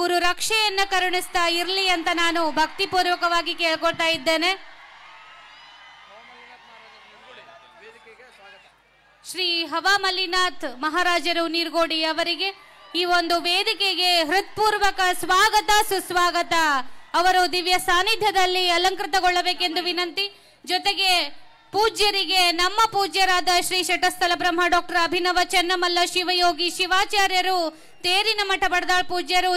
ಗುರು ರಕ್ಷೆಯನ್ನ ಕರುಣಿಸ್ತಾ ಇರ್ಲಿ ಅಂತ ನಾನು ಭಕ್ತಿಪೂರ್ವಕವಾಗಿ ಕೇಳ್ಕೊಳ್ತಾ ಇದ್ದೇನೆ ಶ್ರೀ ಹವಾ ಮಹಾರಾಜರು ನೀರ್ಗೋಡಿ ಅವರಿಗೆ ಈ ಒಂದು ವೇದಿಕೆಗೆ ಹೃತ್ಪೂರ್ವಕ ಸ್ವಾಗತ ಸುಸ್ವಾಗತ ಅವರು ದಿವ್ಯ ಸಾನ್ನಿಧ್ಯದಲ್ಲಿ ಅಲಂಕೃತಗೊಳ್ಳಬೇಕೆಂದು ವಿನಂತಿ ಜೊತೆಗೆ ಪೂಜ್ಯರಿಗೆ ನಮ್ಮ ಪೂಜ್ಯರಾದ ಶ್ರೀ ಶಟಸ್ಥಲ ಬ್ರಹ್ಮ ಡಾಕ್ಟರ್ ಅಭಿನವ ಚನ್ನಮಲ್ಲ ಶಿವಯೋಗಿ ಶಿವಾಚಾರ್ಯರು ತೇರಿನ ಮಠ ಬಡದಾಳ್ ಪೂಜ್ಯರು